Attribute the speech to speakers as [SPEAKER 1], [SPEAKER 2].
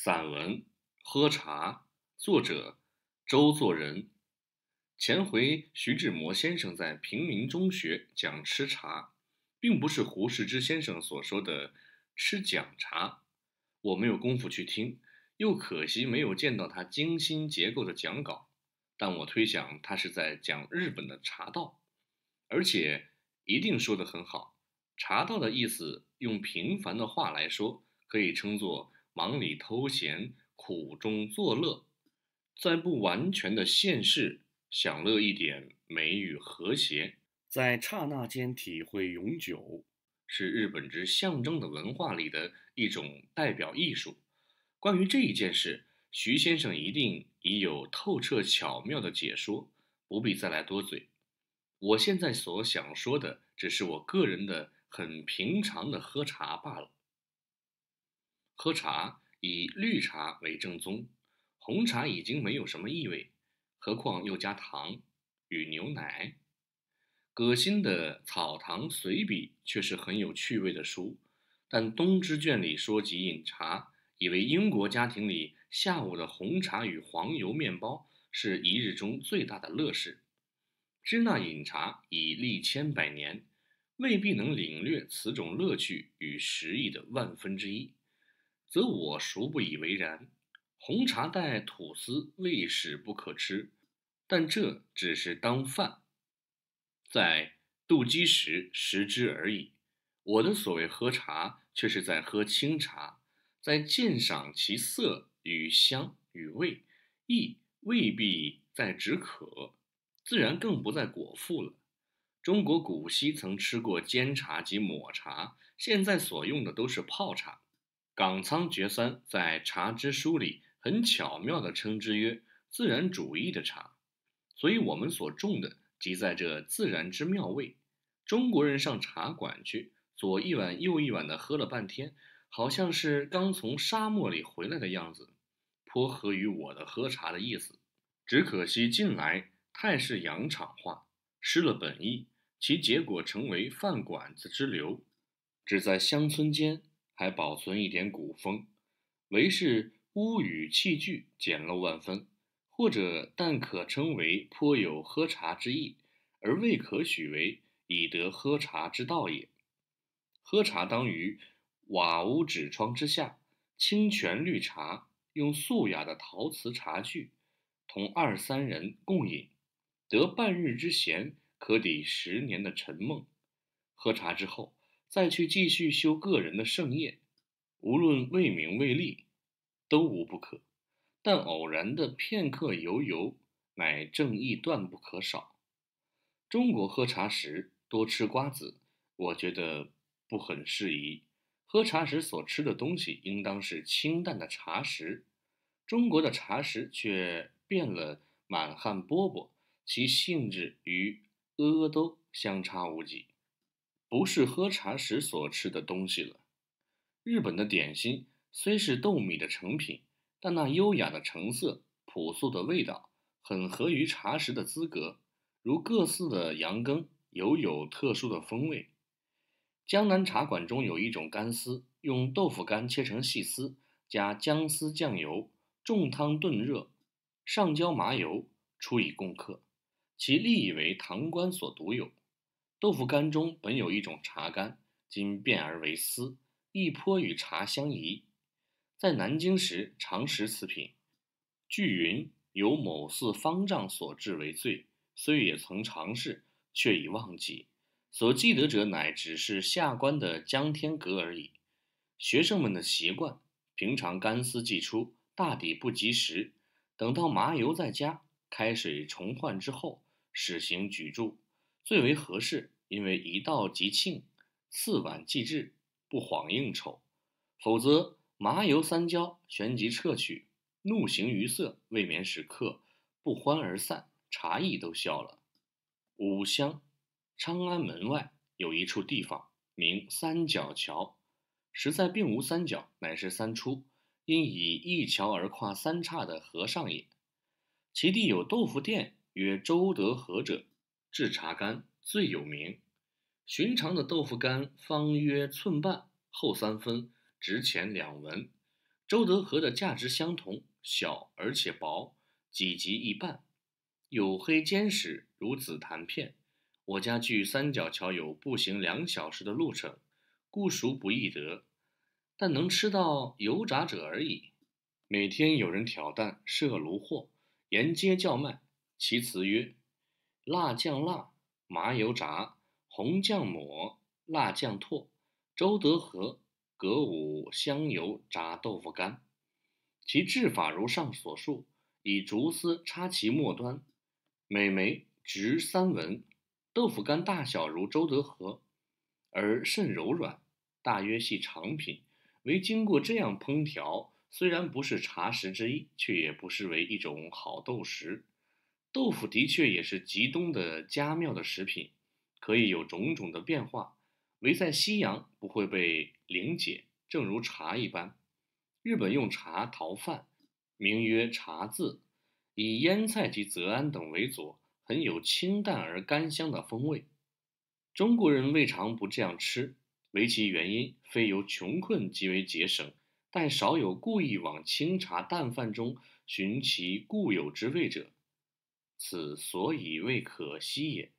[SPEAKER 1] 散文《喝茶》，作者周作人。前回徐志摩先生在平民中学讲吃茶，并不是胡适之先生所说的“吃讲茶”，我没有功夫去听，又可惜没有见到他精心结构的讲稿。但我推想他是在讲日本的茶道，而且一定说的很好。茶道的意思，用平凡的话来说，可以称作。忙里偷闲，苦中作乐，在不完全的现世享乐一点美与和谐，在刹那间体会永久，是日本之象征的文化里的一种代表艺术。关于这一件事，徐先生一定已有透彻巧妙的解说，不必再来多嘴。我现在所想说的，只是我个人的很平常的喝茶罢了。喝茶以绿茶为正宗，红茶已经没有什么意味，何况又加糖与牛奶。葛新的《草堂随笔》却是很有趣味的书，但东之卷里说及饮茶，以为英国家庭里下午的红茶与黄油面包是一日中最大的乐事。支那饮茶已历千百年，未必能领略此种乐趣与实意的万分之一。则我孰不以为然？红茶带吐司未始不可吃，但这只是当饭，在度饥时食之而已。我的所谓喝茶，却是在喝清茶，在鉴赏其色与香与味，意未必在止渴，自然更不在果腹了。中国古稀曾吃过煎茶及抹茶，现在所用的都是泡茶。冈仓觉三在《茶之书》里很巧妙地称之曰“自然主义的茶”，所以我们所种的即在这自然之妙味。中国人上茶馆去，左一碗右一碗地喝了半天，好像是刚从沙漠里回来的样子，颇合于我的喝茶的意思。只可惜近来太是洋场化，失了本意，其结果成为饭馆子之流，只在乡村间。还保存一点古风，唯是屋宇器具简陋万分，或者但可称为颇有喝茶之意，而未可许为以得喝茶之道也。喝茶当于瓦屋纸窗之下，清泉绿茶，用素雅的陶瓷茶具，同二三人共饮，得半日之闲，可抵十年的沉梦。喝茶之后。再去继续修个人的圣业，无论为名为利，都无不可。但偶然的片刻游游，乃正义断不可少。中国喝茶时多吃瓜子，我觉得不很适宜。喝茶时所吃的东西，应当是清淡的茶食。中国的茶食却变了满汉饽饽，其性质与阿都相差无几。不是喝茶时所吃的东西了。日本的点心虽是豆米的成品，但那优雅的成色、朴素的味道，很合于茶食的资格。如各寺的羊羹，尤有特殊的风味。江南茶馆中有一种干丝，用豆腐干切成细丝，加姜丝、酱油，重汤炖热，上浇麻油，出以供客，其利益为唐官所独有。豆腐干中本有一种茶干，今变而为丝，亦颇与茶相宜。在南京时常食此品。据云，由某寺方丈所制为最。虽也曾尝试，却已忘记。所记得者，乃只是下官的江天阁而已。学生们的习惯，平常干丝既出，大抵不及时，等到麻油再加，开水重换之后，始行举箸。最为合适，因为一到即庆，四碗即至，不晃应酬；否则麻油三焦，旋即撤去，怒形于色，未免使客不欢而散，茶意都消了。五香昌安门外有一处地方，名三角桥，实在并无三角，乃是三出，因以一桥而跨三岔的河上也。其地有豆腐店，曰周德和者。制茶干最有名，寻常的豆腐干方约寸半，厚三分，值钱两文。周德和的价值相同，小而且薄，几极一半，黝黑坚实如紫檀片。我家距三角桥有步行两小时的路程，故熟不易得，但能吃到油炸者而已。每天有人挑担设炉货，沿街叫卖，其词曰。辣酱辣麻油炸红酱抹辣酱拓周德和格五香油炸豆腐干，其制法如上所述，以竹丝插其末端，每枚直三文。豆腐干大小如周德和，而甚柔软，大约系常品。唯经过这样烹调，虽然不是茶食之一，却也不失为一种好豆食。豆腐的确也是极冬的佳妙的食品，可以有种种的变化。唯在西洋不会被凝解，正如茶一般。日本用茶淘饭，名曰茶渍，以腌菜及泽安等为佐，很有清淡而甘香的风味。中国人未尝不这样吃，唯其原因，非由穷困极为节省，但少有故意往清茶淡饭中寻其固有之味者。此所以未可惜也。